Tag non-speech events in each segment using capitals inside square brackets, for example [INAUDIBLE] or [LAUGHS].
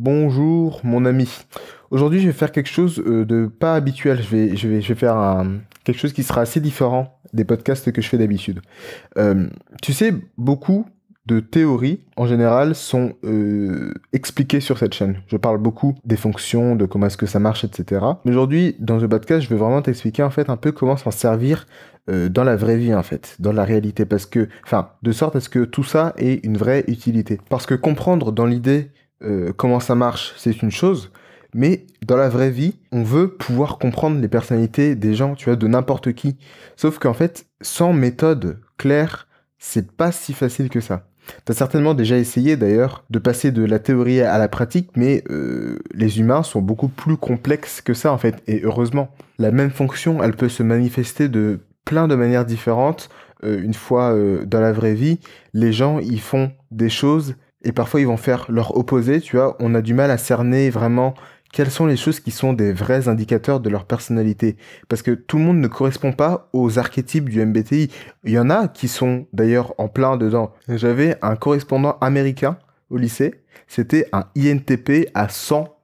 Bonjour mon ami. Aujourd'hui je vais faire quelque chose euh, de pas habituel. Je vais, je vais, je vais faire quelque chose qui sera assez différent des podcasts que je fais d'habitude. Euh, tu sais, beaucoup de théories en général sont euh, expliquées sur cette chaîne. Je parle beaucoup des fonctions, de comment est-ce que ça marche, etc. Mais aujourd'hui, dans ce podcast, je veux vraiment t'expliquer en fait un peu comment s'en servir dans la vraie vie en fait, dans la réalité, parce que, enfin, de sorte à ce que tout ça ait une vraie utilité. Parce que comprendre dans l'idée euh, comment ça marche, c'est une chose, mais dans la vraie vie, on veut pouvoir comprendre les personnalités des gens, tu vois, de n'importe qui. Sauf qu'en fait, sans méthode claire, c'est pas si facile que ça. T'as certainement déjà essayé d'ailleurs de passer de la théorie à la pratique, mais euh, les humains sont beaucoup plus complexes que ça en fait, et heureusement. La même fonction, elle peut se manifester de plein de manières différentes. Euh, une fois dans la vraie vie, les gens, ils font des choses et parfois ils vont faire leur opposé, tu vois, on a du mal à cerner vraiment quelles sont les choses qui sont des vrais indicateurs de leur personnalité. Parce que tout le monde ne correspond pas aux archétypes du MBTI. Il y en a qui sont d'ailleurs en plein dedans. J'avais un correspondant américain au lycée, c'était un INTP à 100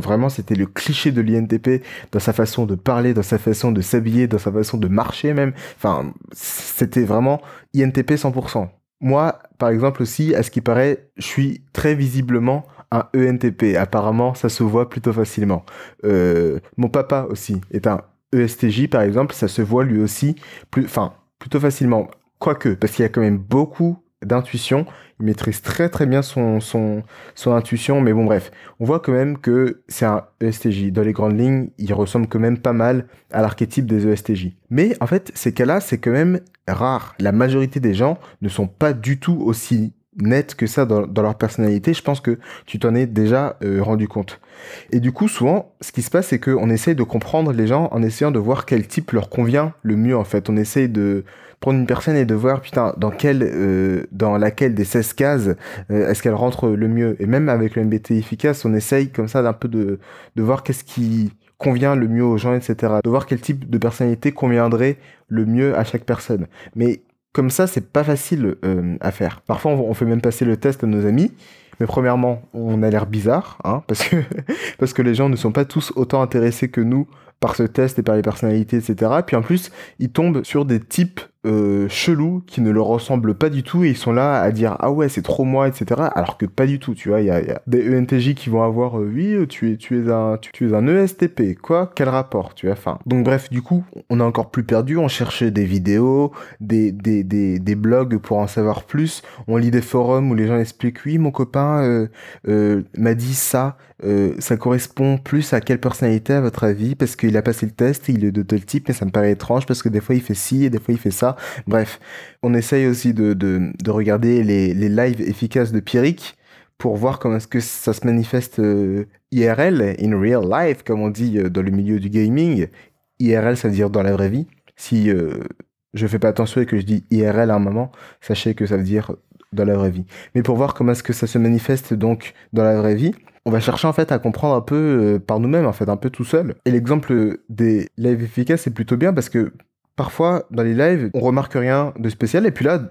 Vraiment, c'était le cliché de l'INTP dans sa façon de parler, dans sa façon de s'habiller, dans sa façon de marcher même. Enfin, c'était vraiment INTP 100%. Moi, par exemple aussi, à ce qui paraît, je suis très visiblement un ENTP. Apparemment, ça se voit plutôt facilement. Euh, mon papa aussi est un ESTJ, par exemple, ça se voit lui aussi, plus, enfin, plutôt facilement. Quoique, parce qu'il y a quand même beaucoup d'intuition. Il maîtrise très très bien son, son, son intuition, mais bon bref, on voit quand même que c'est un ESTJ. Dans les grandes lignes, il ressemble quand même pas mal à l'archétype des ESTJ. Mais en fait, ces cas-là, c'est quand même rare. La majorité des gens ne sont pas du tout aussi nets que ça dans, leur personnalité. Je pense que tu t'en es déjà euh, rendu compte. Et du coup, souvent, ce qui se passe, c'est qu'on essaye de comprendre les gens en essayant de voir quel type leur convient le mieux, en fait. On essaye de prendre une personne et de voir, putain, dans, quelle, euh, dans laquelle des 16 cases euh, est-ce qu'elle rentre le mieux. Et même avec le MBT efficace, on essaye comme ça d'un peu de, de voir qu'est-ce qui convient le mieux aux gens, etc. De voir quel type de personnalité conviendrait le mieux à chaque personne. Mais comme ça, c'est pas facile euh, à faire. Parfois, on, fait même passer le test à nos amis. Mais premièrement, on a l'air bizarre, hein, [LAUGHS] parce que parce que les gens ne sont pas tous autant intéressés que nous par ce test et par les personnalités, etc. Puis en plus, ils tombent sur des types euh, chelou, qui ne le ressemble pas du tout et ils sont là à dire ah ouais c'est trop moi etc alors que pas du tout tu vois il y, a, des ENTJ qui vont avoir euh, oui euh, tu es tu es un tu, es un ESTP quoi quel rapport tu vois enfin donc bref du coup on a encore plus perdu on cherche des vidéos des des, des, des blogs pour en savoir plus on lit des forums où les gens expliquent oui mon copain m'a dit ça euh, ça correspond plus à quelle personnalité à votre avis Parce qu'il a passé le test, il est de tel type, mais ça me paraît étrange parce que des fois il fait ci et des fois il fait ça. Bref, on essaye aussi de, regarder les, les lives efficaces de Pierrick pour voir comment est-ce que ça se manifeste euh, IRL, in real life, comme on dit euh, dans le milieu du gaming. IRL, ça veut dire dans la vraie vie. Si je fais pas attention et que je dis IRL à un moment, sachez que ça veut dire dans la vraie vie. Mais pour voir comment est-ce que ça se manifeste donc dans la vraie vie, on va chercher en fait à comprendre un peu euh, par nous-mêmes, en fait, un peu tout seul. Et l'exemple des lives efficaces, est plutôt bien parce que parfois, dans les lives, on remarque rien de spécial. Et puis là,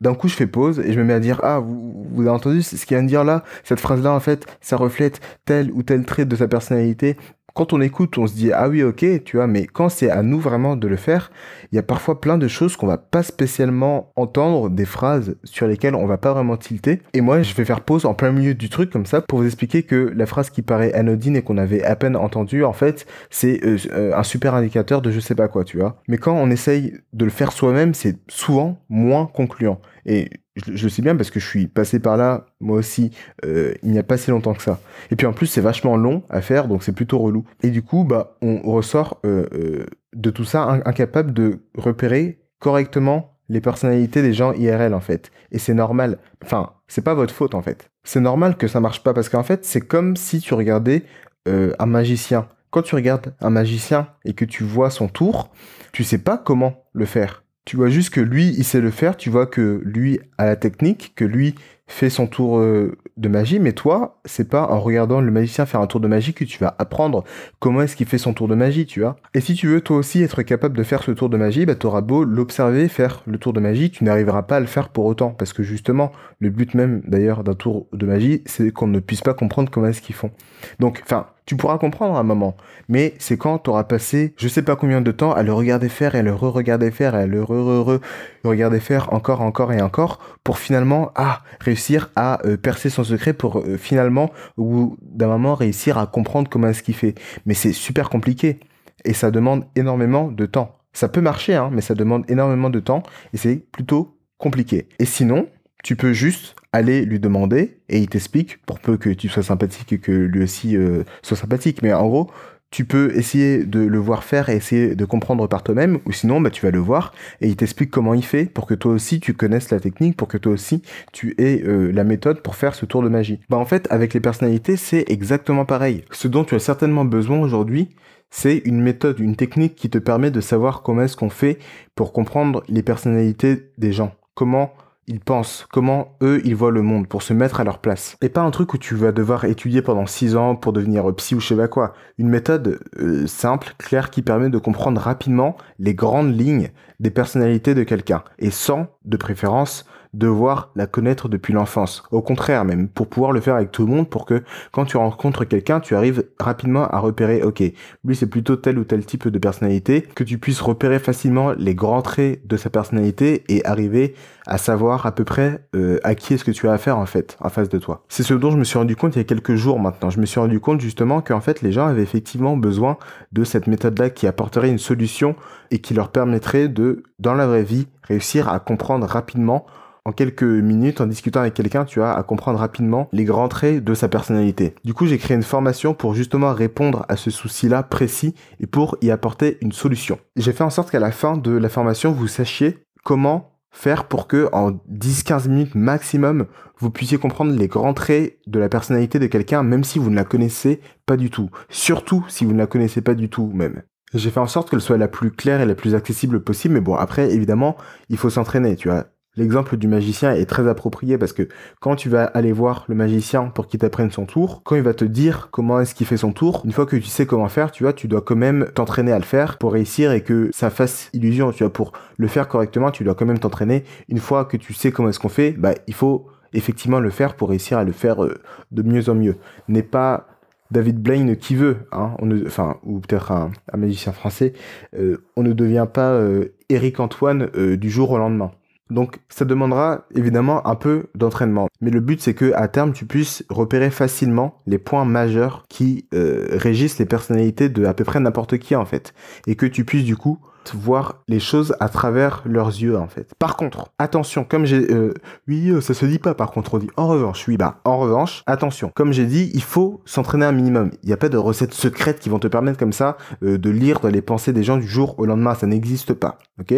d'un coup, je fais pause et je me mets à dire Ah, vous, vous avez entendu ce qu'il vient de dire là Cette phrase-là, en fait, ça reflète tel ou tel trait de sa personnalité, quand on écoute, on se dit ah oui ok, tu vois, mais quand c'est à nous vraiment de le faire, il y a parfois plein de choses qu'on va pas spécialement entendre, des phrases sur lesquelles on va pas vraiment tilter. Et moi, je vais faire pause en plein milieu du truc comme ça pour vous expliquer que la phrase qui paraît anodine et qu'on avait à peine entendue, en fait, c'est euh, euh, un super indicateur de je sais pas quoi, tu vois. Mais quand on essaye de le faire soi-même, c'est souvent moins concluant. Et je, sais bien parce que je suis passé par là, moi aussi, euh, il n'y a pas si longtemps que ça. Et puis en plus, c'est vachement long à faire, donc c'est plutôt relou. Et du coup, bah, on ressort euh, euh, de tout ça incapable de repérer correctement les personnalités des gens IRL en fait. Et c'est normal. Enfin, c'est pas votre faute en fait. C'est normal que ça marche pas parce qu'en fait, c'est comme si tu regardais un magicien. Quand tu regardes un magicien et que tu vois son tour, tu sais pas comment le faire. Tu vois juste que lui, il sait le faire, tu vois que lui a la technique, que lui fait son tour euh, de magie, mais toi, c'est pas en regardant le magicien faire un tour de magie que tu vas apprendre comment est-ce qu'il fait son tour de magie, tu vois. Et si tu veux toi aussi être capable de faire ce tour de magie, bah t'auras beau l'observer faire le tour de magie, tu n'arriveras pas à le faire pour autant, parce que justement, le but même d'ailleurs d'un tour de magie, c'est qu'on ne puisse pas comprendre comment est-ce qu'ils font. Donc, enfin, tu pourras comprendre à un moment. Mais c'est quand tu auras passé je sais pas combien de temps à le regarder faire et à le re-regarder faire et à le re re regarder faire encore, encore et encore pour finalement ah, réussir à euh, percer son secret pour euh, finalement ou d'un moment réussir à comprendre comment est-ce qu'il fait. Mais c'est super compliqué et ça demande énormément de temps. Ça peut marcher, hein, mais ça demande énormément de temps et c'est plutôt compliqué. Et sinon, tu peux juste aller lui demander et il t'explique, pour peu que tu sois sympathique et que lui aussi euh, soit sympathique. Mais en gros, tu peux essayer de le voir faire et essayer de comprendre par toi-même, ou sinon bah, tu vas le voir et il t'explique comment il fait pour que toi aussi tu connaisses la technique, pour que toi aussi tu aies euh, la méthode pour faire ce tour de magie. Bah en fait, avec les personnalités, c'est exactement pareil. Ce dont tu as certainement besoin aujourd'hui, c'est une méthode, une technique qui te permet de savoir comment est-ce qu'on fait pour comprendre les personnalités des gens. Comment ils pensent, comment eux ils voient le monde pour se mettre à leur place. Et pas un truc où tu vas devoir étudier pendant 6 ans pour devenir psy ou je sais pas quoi. Une méthode euh, simple, claire, qui permet de comprendre rapidement les grandes lignes des personnalités de quelqu'un et sans, de préférence, devoir la connaître depuis l'enfance. Au contraire même, pour pouvoir le faire avec tout le monde, pour que quand tu rencontres quelqu'un, tu arrives rapidement à repérer, ok, lui c'est plutôt tel ou tel type de personnalité, que tu puisses repérer facilement les grands traits de sa personnalité et arriver à savoir à peu près euh, à qui est-ce que tu as affaire en fait, en face de toi. C'est ce dont je me suis rendu compte il y a quelques jours maintenant. Je me suis rendu compte justement qu'en fait les gens avaient effectivement besoin de cette méthode-là qui apporterait une solution et qui leur permettrait de, dans la vraie vie, réussir à comprendre rapidement en quelques minutes, en discutant avec quelqu'un, tu as à comprendre rapidement les grands traits de sa personnalité. Du coup, j'ai créé une formation pour justement répondre à ce souci-là précis et pour y apporter une solution. J'ai fait en sorte qu'à la fin de la formation, vous sachiez comment faire pour que en 10-15 minutes maximum, vous puissiez comprendre les grands traits de la personnalité de quelqu'un, même si vous ne la connaissez pas du tout. Surtout si vous ne la connaissez pas du tout même. J'ai fait en sorte qu'elle soit la plus claire et la plus accessible possible, mais bon, après, évidemment, il faut s'entraîner, tu vois. L'exemple du magicien est très approprié parce que quand tu vas aller voir le magicien pour qu'il t'apprenne son tour, quand il va te dire comment est-ce qu'il fait son tour, une fois que tu sais comment faire, tu vois, tu dois quand même t'entraîner à le faire pour réussir et que ça fasse illusion, tu vois, pour le faire correctement, tu dois quand même t'entraîner. Une fois que tu sais comment est-ce qu'on fait, bah, il faut effectivement le faire pour réussir à le faire euh, de mieux en mieux. N'est pas David Blaine qui veut, hein. on enfin, ou peut-être un, magicien français, euh, on ne devient pas euh, Eric Antoine du jour au lendemain. Donc ça demandera évidemment un peu d'entraînement. Mais le but c'est que à terme tu puisses repérer facilement les points majeurs qui euh, régissent les personnalités de à peu près n'importe qui en fait. Et que tu puisses du coup voir les choses à travers leurs yeux en fait. Par contre, attention, comme j'ai... Euh, oui, euh, ça se dit pas par contre, on dit en revanche, oui, bah en revanche, attention, comme j'ai dit, il faut s'entraîner un minimum. Il n'y a pas de recettes secrètes qui vont te permettre comme ça de lire dans les pensées des gens du jour au lendemain, ça n'existe pas, ok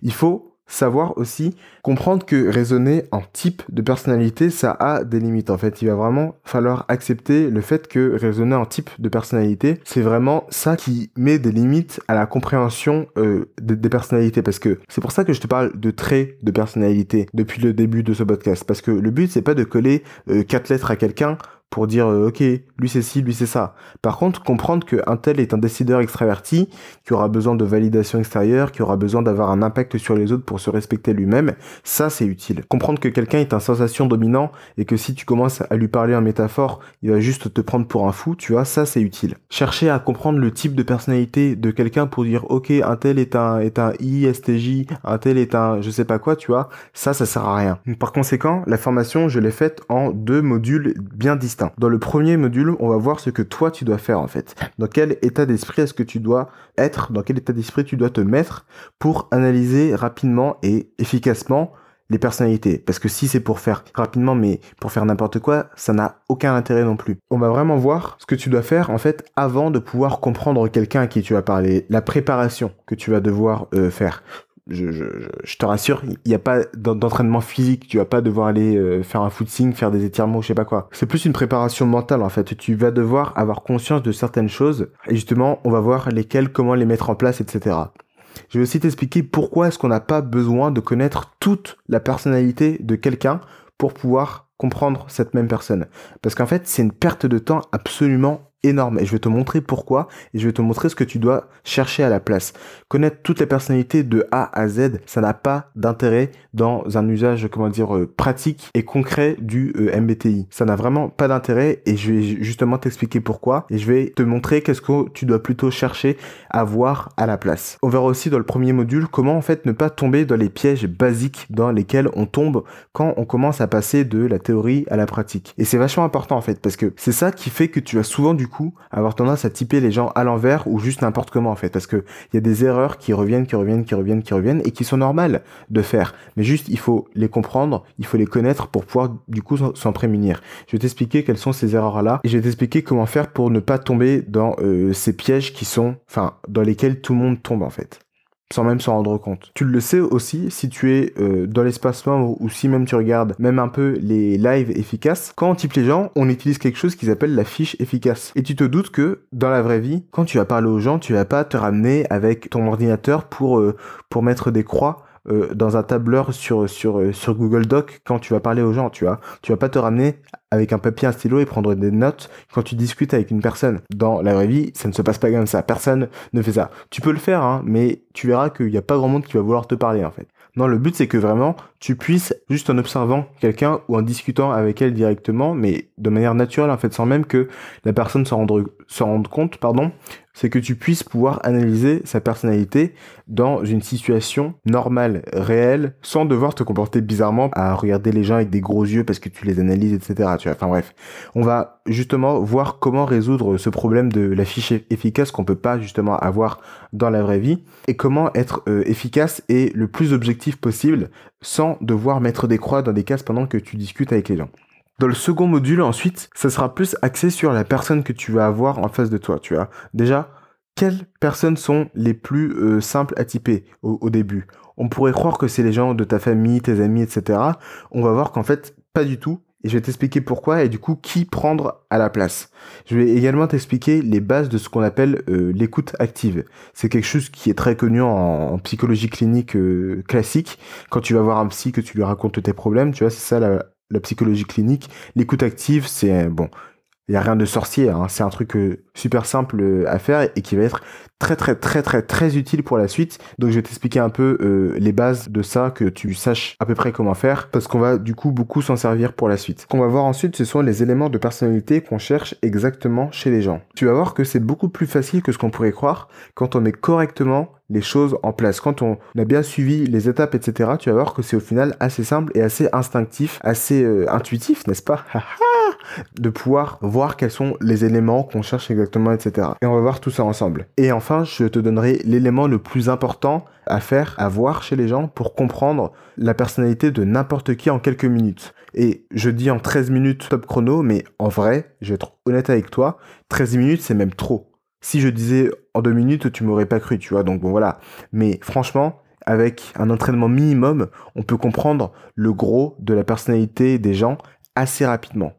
Il faut savoir aussi comprendre que raisonner en type de personnalité, ça a des limites. En fait, il va vraiment falloir accepter le fait que raisonner en type de personnalité, c'est vraiment ça qui met des limites à la compréhension euh, des, personnalités. Parce que c'est pour ça que je te parle de traits de personnalité depuis le début de ce podcast. Parce que le but, c'est pas de coller euh, quatre lettres à quelqu'un pour dire euh, ok, lui c'est ci, lui c'est ça. Par contre, comprendre qu'un tel est un décideur extraverti, qui aura besoin de validation extérieure, qui aura besoin d'avoir un impact sur les autres pour se respecter lui-même, ça c'est utile. Comprendre que quelqu'un est un sensation dominant et que si tu commences à lui parler en métaphore, il va juste te prendre pour un fou, tu vois, ça c'est utile. Chercher à comprendre le type de personnalité de quelqu'un pour dire ok, un tel est un est un ISTJ, un tel est un je sais pas quoi, tu vois, ça ça sert à rien. Par conséquent, la formation je l'ai faite en deux modules bien distincts dans le premier module, on va voir ce que toi tu dois faire en fait. Dans quel état d'esprit est-ce que tu dois être, dans quel état d'esprit tu dois te mettre pour analyser rapidement et efficacement les personnalités. Parce que si c'est pour faire rapidement, mais pour faire n'importe quoi, ça n'a aucun intérêt non plus. On va vraiment voir ce que tu dois faire, en fait, avant de pouvoir comprendre quelqu'un à qui tu vas parler, la préparation que tu vas devoir euh, faire je, te rassure, il n'y a pas d'entraînement physique, tu vas pas devoir aller euh, faire un footing, faire des étirements, je sais pas quoi. C'est plus une préparation mentale en fait, tu vas devoir avoir conscience de certaines choses et justement on va voir lesquelles, comment les mettre en place, etc. Je vais aussi t'expliquer pourquoi est-ce qu'on n'a pas besoin de connaître toute la personnalité de quelqu'un pour pouvoir comprendre cette même personne. Parce qu'en fait, c'est une perte de temps absolument énorme et je vais te montrer pourquoi et je vais te montrer ce que tu dois chercher à la place. Connaître toutes les personnalités de A à Z, ça n'a pas d'intérêt dans un usage, comment dire, euh, pratique et concret du euh, MBTI. Ça n'a vraiment pas d'intérêt et je vais justement t'expliquer pourquoi et je vais te montrer qu'est-ce que tu dois plutôt chercher à voir à la place. On verra aussi dans le premier module comment en fait ne pas tomber dans les pièges basiques dans lesquels on tombe quand on commence à passer de la théorie à la pratique. Et c'est vachement important en fait parce que c'est ça qui fait que tu as souvent du coup avoir tendance à typer les gens à l'envers ou juste n'importe comment en fait, parce que il y a des erreurs qui reviennent, qui reviennent, qui reviennent, qui reviennent et qui sont normales de faire. Mais juste, il faut les comprendre, il faut les connaître pour pouvoir du coup s'en prémunir. Je vais t'expliquer quelles sont ces erreurs là et je vais t'expliquer comment faire pour ne pas tomber dans euh, ces pièges qui sont, enfin, dans lesquels tout le monde tombe en fait sans même s'en rendre compte. Tu le sais aussi si tu es euh, dans l'espace membre ou si même tu regardes même un peu les lives efficaces, quand on type les gens, on utilise quelque chose qu'ils appellent la fiche efficace. Et tu te doutes que dans la vraie vie, quand tu vas parler aux gens, tu vas pas te ramener avec ton ordinateur pour, euh, pour mettre des croix euh, dans un tableur sur, sur, sur Google Doc quand tu vas parler aux gens, tu vois. Tu vas pas te ramener avec un papier, un stylo et prendre des notes quand tu discutes avec une personne. Dans la vraie vie, ça ne se passe pas comme ça. Personne ne fait ça. Tu peux le faire, hein, mais tu verras qu'il n'y a pas grand monde qui va vouloir te parler en fait. Non, le but c'est que vraiment tu puisses, juste en observant quelqu'un ou en discutant avec elle directement, mais de manière naturelle en fait, sans même que la personne s'en rende, rende, compte, pardon, c'est que tu puisses pouvoir analyser sa personnalité dans une situation normale, réelle, sans devoir te comporter bizarrement à regarder les gens avec des gros yeux parce que tu les analyses, etc. Enfin bref, on va justement voir comment résoudre ce problème de la efficace qu'on peut pas justement avoir dans la vraie vie et comment être euh, efficace et le plus objectif possible sans devoir mettre des croix dans des cases pendant que tu discutes avec les gens. Dans le second module, ensuite, ça sera plus axé sur la personne que tu vas avoir en face de toi, tu vois. Déjà, quelles personnes sont les plus euh, simples à typer au début On pourrait croire que c'est les gens de ta famille, tes amis, etc. On va voir qu'en fait, pas du tout et je vais t'expliquer pourquoi et du coup qui prendre à la place. Je vais également t'expliquer les bases de ce qu'on appelle euh, l'écoute active. C'est quelque chose qui est très connu en, psychologie clinique euh, classique. Quand tu vas voir un psy, que tu lui racontes tes problèmes, tu vois, c'est ça la, la psychologie clinique. L'écoute active, c'est bon, il n'y a rien de sorcier, hein. c'est un truc euh, super simple euh, à faire et qui va être très très très très très utile pour la suite. Donc je vais t'expliquer un peu euh, les bases de ça, que tu saches à peu près comment faire, parce qu'on va du coup beaucoup s'en servir pour la suite. Ce qu'on va voir ensuite, ce sont les éléments de personnalité qu'on cherche exactement chez les gens. Tu vas voir que c'est beaucoup plus facile que ce qu'on pourrait croire quand on met correctement les choses en place. Quand on a bien suivi les étapes, etc., tu vas voir que c'est au final assez simple et assez instinctif, assez intuitif, n'est-ce pas [LAUGHS] de pouvoir voir quels sont les éléments qu'on cherche exactement, etc. Et on va voir tout ça ensemble. Et enfin, je te donnerai l'élément le plus important à faire, à voir chez les gens pour comprendre la personnalité de n'importe qui en quelques minutes. Et je dis en 13 minutes top chrono, mais en vrai, je vais être honnête avec toi, 13 minutes c'est même trop. Si je disais en 2 minutes, tu m'aurais pas cru, tu vois, donc bon voilà. Mais franchement, avec un entraînement minimum, on peut comprendre le gros de la personnalité des gens assez rapidement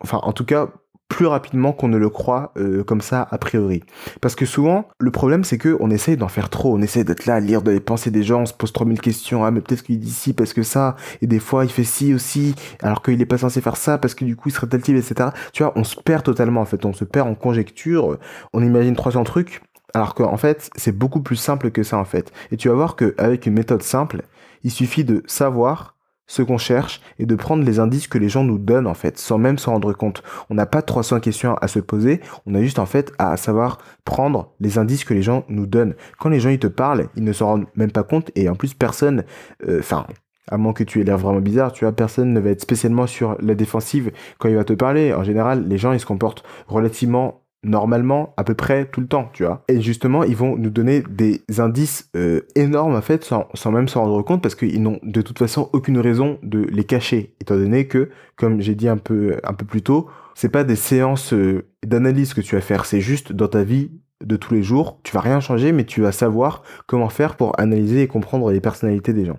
enfin en tout cas plus rapidement qu'on ne le croit euh, comme ça a priori. Parce que souvent, le problème c'est que on essaye d'en faire trop, on essaye d'être là à lire de les pensées des gens, on se pose 3000 questions, ah mais peut-être qu'il dit ci parce que ça, et des fois il fait ci aussi, alors qu'il est pas censé faire ça parce que du coup il serait tel type, etc. Tu vois, on se perd totalement en fait, on se perd en conjecture, on imagine 300 trucs, alors qu'en fait c'est beaucoup plus simple que ça en fait. Et tu vas voir qu'avec une méthode simple, il suffit de savoir ce qu'on cherche est de prendre les indices que les gens nous donnent en fait, sans même s'en rendre compte. On n'a pas 300 questions à se poser, on a juste en fait à savoir prendre les indices que les gens nous donnent. Quand les gens ils te parlent, ils ne s'en rendent même pas compte et en plus personne, euh, enfin, à moins que tu aies l'air vraiment bizarre, tu vois, personne ne va être spécialement sur la défensive quand il va te parler. En général, les gens ils se comportent relativement normalement à peu près tout le temps, tu vois. Et justement, ils vont nous donner des indices euh, énormes en fait sans, même s'en rendre compte parce qu'ils n'ont de toute façon aucune raison de les cacher, étant donné que, comme j'ai dit un peu, plus tôt, c'est pas des séances euh, d'analyse que tu vas faire, c'est juste dans ta vie de tous les jours, tu vas rien changer, mais tu vas savoir comment faire pour analyser et comprendre les personnalités des gens.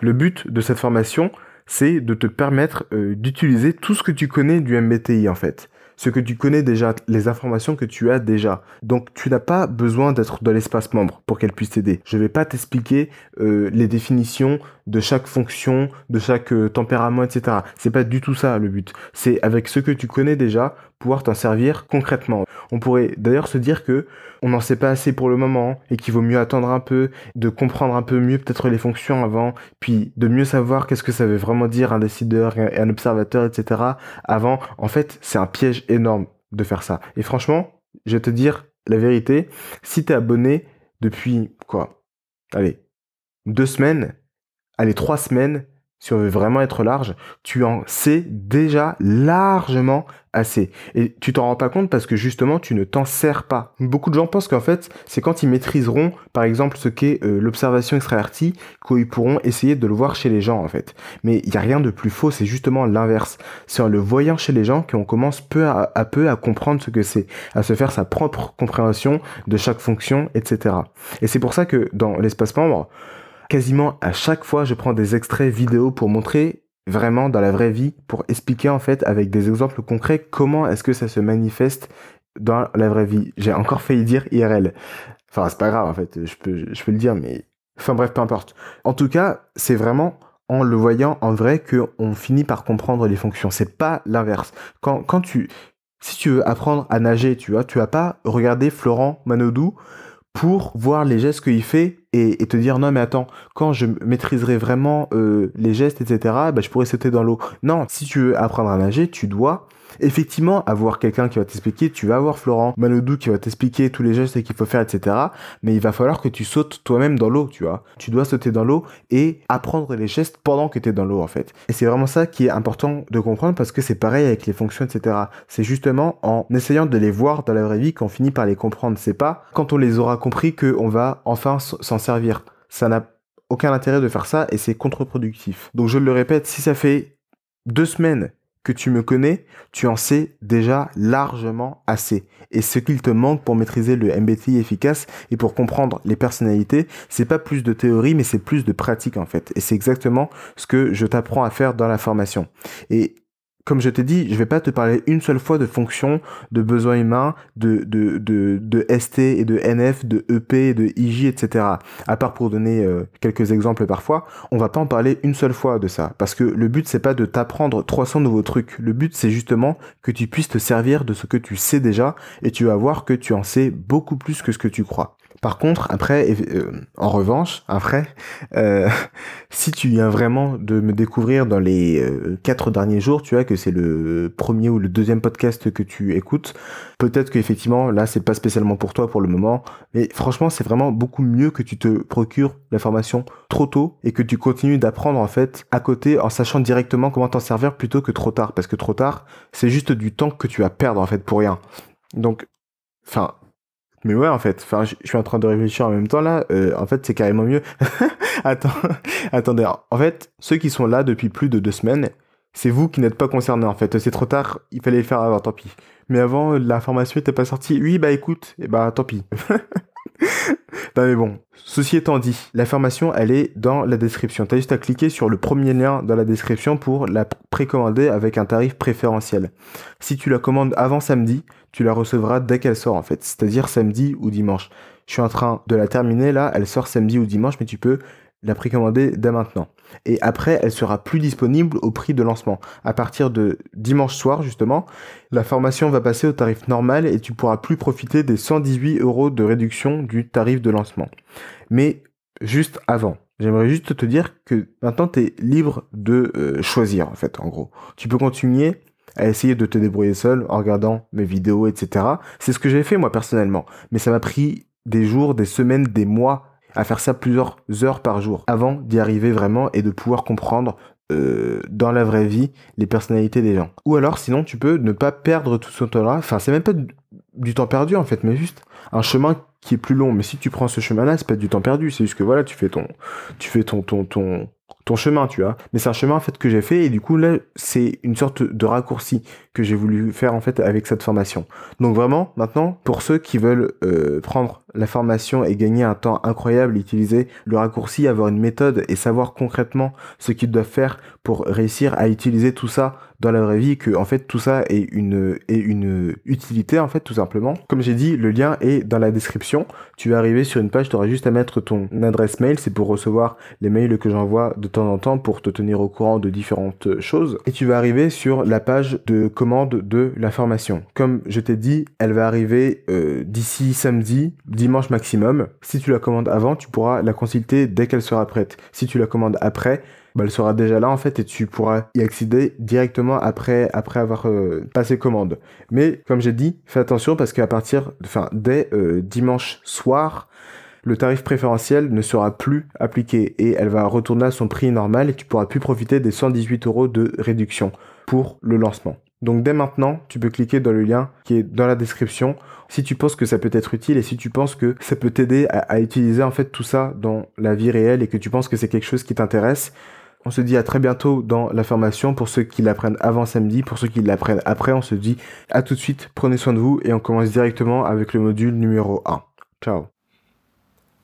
Le but de cette formation, c'est de te permettre euh, d'utiliser tout ce que tu connais du MBTI en fait ce que tu connais déjà, les informations que tu as déjà. Donc tu n'as pas besoin d'être dans l'espace membre pour qu'elle puisse t'aider. Je ne vais pas t'expliquer euh, les définitions de chaque fonction, de chaque euh, tempérament, etc. C'est pas du tout ça le but. C'est avec ce que tu connais déjà pouvoir t'en servir concrètement. On pourrait d'ailleurs se dire que on n'en sait pas assez pour le moment et qu'il vaut mieux attendre un peu, de comprendre un peu mieux peut-être les fonctions avant, puis de mieux savoir qu'est-ce que ça veut vraiment dire un décideur et un observateur, etc. Avant, en fait, c'est un piège énorme de faire ça. Et franchement, je vais te dire la vérité, si t'es abonné depuis quoi Allez, deux semaines, allez, trois semaines, si on veut vraiment être large, tu en sais déjà largement assez. Et tu t'en rends pas compte parce que justement, tu ne t'en sers pas. Beaucoup de gens pensent qu'en fait, c'est quand ils maîtriseront, par exemple, ce qu'est euh, l'observation extravertie, qu'ils pourront essayer de le voir chez les gens, en fait. Mais il n'y a rien de plus faux, c'est justement l'inverse. C'est en le voyant chez les gens qu'on commence peu à, à, peu à comprendre ce que c'est, à se faire sa propre compréhension de chaque fonction, etc. Et c'est pour ça que dans l'espace membre, quasiment à chaque fois, je prends des extraits vidéo pour montrer vraiment dans la vraie vie, pour expliquer en fait avec des exemples concrets comment est-ce que ça se manifeste dans la vraie vie. J'ai encore failli dire IRL. Enfin, c'est pas grave en fait, je peux, je peux le dire, mais... Enfin bref, peu importe. En tout cas, c'est vraiment en le voyant en vrai qu'on finit par comprendre les fonctions. C'est pas l'inverse. Quand, quand tu, si tu veux apprendre à nager, tu vois, tu vas pas regarder Florent Manodou pour voir les gestes qu'il fait et, te dire non mais attends, quand je maîtriserai vraiment euh, les gestes, etc., bah, je pourrais sauter dans l'eau. Non, si tu veux apprendre à nager, tu dois Effectivement, avoir quelqu'un qui va t'expliquer, tu vas avoir Florent Manodou qui va t'expliquer tous les gestes qu'il faut faire, etc. Mais il va falloir que tu sautes toi-même dans l'eau, tu vois. Tu dois sauter dans l'eau et apprendre les gestes pendant que tu es dans l'eau, en fait. Et c'est vraiment ça qui est important de comprendre parce que c'est pareil avec les fonctions, etc. C'est justement en essayant de les voir dans la vraie vie qu'on finit par les comprendre. C'est pas quand on les aura compris qu'on va enfin s'en servir. Ça n'a aucun intérêt de faire ça et c'est contre-productif. Donc je le répète, si ça fait deux semaines tu me connais, tu en sais déjà largement assez. Et ce qu'il te manque pour maîtriser le MBTI efficace et pour comprendre les personnalités, c'est pas plus de théorie, mais c'est plus de pratique en fait. Et c'est exactement ce que je t'apprends à faire dans la formation. Et comme je t'ai dit, je vais pas te parler une seule fois de fonctions, de besoins humains, de, de, de, de ST et de NF, de EP, de IJ, etc. À part pour donner euh, quelques exemples parfois, on va pas en parler une seule fois de ça. Parce que le but, c'est pas de t'apprendre 300 nouveaux trucs. Le but, c'est justement que tu puisses te servir de ce que tu sais déjà et tu vas voir que tu en sais beaucoup plus que ce que tu crois. Par contre, après, euh, en revanche, après, euh, [LAUGHS] si tu viens vraiment de me découvrir dans les euh, quatre derniers jours, tu vois que c'est le premier ou le deuxième podcast que tu écoutes, peut-être qu'effectivement, là, c'est pas spécialement pour toi pour le moment, mais franchement, c'est vraiment beaucoup mieux que tu te procures l'information trop tôt et que tu continues d'apprendre en fait à côté en sachant directement comment t'en servir plutôt que trop tard, parce que trop tard, c'est juste du temps que tu vas perdre en fait pour rien. Donc, enfin, mais ouais, en fait, enfin, je suis en train de réfléchir en même temps là. Euh, en fait, c'est carrément mieux. [LAUGHS] Attends, attendez. En fait, ceux qui sont là depuis plus de deux semaines, c'est vous qui n'êtes pas concernés en fait. C'est trop tard, il fallait le faire avant, tant pis. Mais avant, la formation n'était pas sortie. Oui, bah écoute, et eh bah tant pis. Bah [LAUGHS] mais bon, ceci étant dit, formation, elle est dans la description. T'as juste à cliquer sur le premier lien dans la description pour la précommander avec un tarif préférentiel. Si tu la commandes avant samedi, tu la recevras dès qu'elle sort en fait, c'est-à-dire samedi ou dimanche. Je suis en train de la terminer là, elle sort samedi ou dimanche, mais tu peux la précommander dès maintenant. Et après, elle sera plus disponible au prix de lancement. À partir de dimanche soir, justement, la formation va passer au tarif normal et tu pourras plus profiter des 118 euros de réduction du tarif de lancement. Mais juste avant. J'aimerais juste te dire que maintenant tu es libre de euh, choisir en fait en gros. Tu peux continuer à essayer de te débrouiller seul en regardant mes vidéos, etc. C'est ce que j'ai fait moi personnellement. Mais ça m'a pris des jours, des semaines, des mois à faire ça plusieurs heures par jour avant d'y arriver vraiment et de pouvoir comprendre euh, dans la vraie vie les personnalités des gens. Ou alors sinon tu peux ne pas perdre tout ce temps-là. Enfin c'est même pas du temps perdu en fait, mais juste un chemin qui est plus long. Mais si tu prends ce chemin-là, c'est pas du temps perdu. C'est juste que voilà, tu fais ton, tu fais ton, ton, ton chemin, tu vois. Mais c'est un chemin en fait que j'ai fait et du coup là c'est une sorte de raccourci que j'ai voulu faire en fait avec cette formation. Donc vraiment maintenant pour ceux qui veulent euh, prendre la formation et gagner un temps incroyable, utiliser le raccourci, avoir une méthode et savoir concrètement ce qu'ils doivent faire pour réussir à utiliser tout ça dans la vraie vie que en fait tout ça est une est une utilité en fait tout simplement. Comme j'ai dit, le lien est dans la description. Tu vas arriver sur une page, tu auras juste à mettre ton adresse mail, c'est pour recevoir les mails que j'envoie de temps en temps pour te tenir au courant de différentes choses et tu vas arriver sur la page de commande de la formation. Comme je t'ai dit, elle va arriver euh, d'ici samedi, dimanche maximum. Si tu la commandes avant, tu pourras la consulter dès qu'elle sera prête. Si tu la commandes après, bah, elle sera déjà là en fait et tu pourras y accéder directement après, après avoir euh, passé commande. Mais comme j'ai dit, fais attention parce qu'à partir, enfin dès euh, dimanche soir, le tarif préférentiel ne sera plus appliqué et elle va retourner à son prix normal et tu pourras plus profiter des 118 euros de réduction pour le lancement. Donc dès maintenant, tu peux cliquer dans le lien qui est dans la description si tu penses que ça peut être utile et si tu penses que ça peut t'aider à, à utiliser en fait tout ça dans la vie réelle et que tu penses que c'est quelque chose qui t'intéresse. On se dit à très bientôt dans la formation. Pour ceux qui l'apprennent avant samedi, pour ceux qui l'apprennent après, on se dit à tout de suite, prenez soin de vous et on commence directement avec le module numéro 1. Ciao.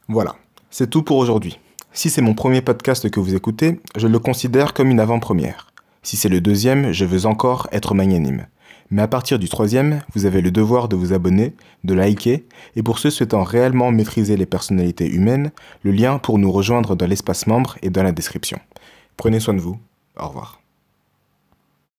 Voilà, c'est tout pour aujourd'hui. Si c'est mon premier podcast que vous écoutez, je le considère comme une avant-première. Si c'est le deuxième, je veux encore être magnanime. Mais à partir du troisième, vous avez le devoir de vous abonner, de liker, et pour ceux souhaitant réellement maîtriser les personnalités humaines, le lien pour nous rejoindre dans l'espace membre est dans la description. Prenez soin de vous. Au revoir.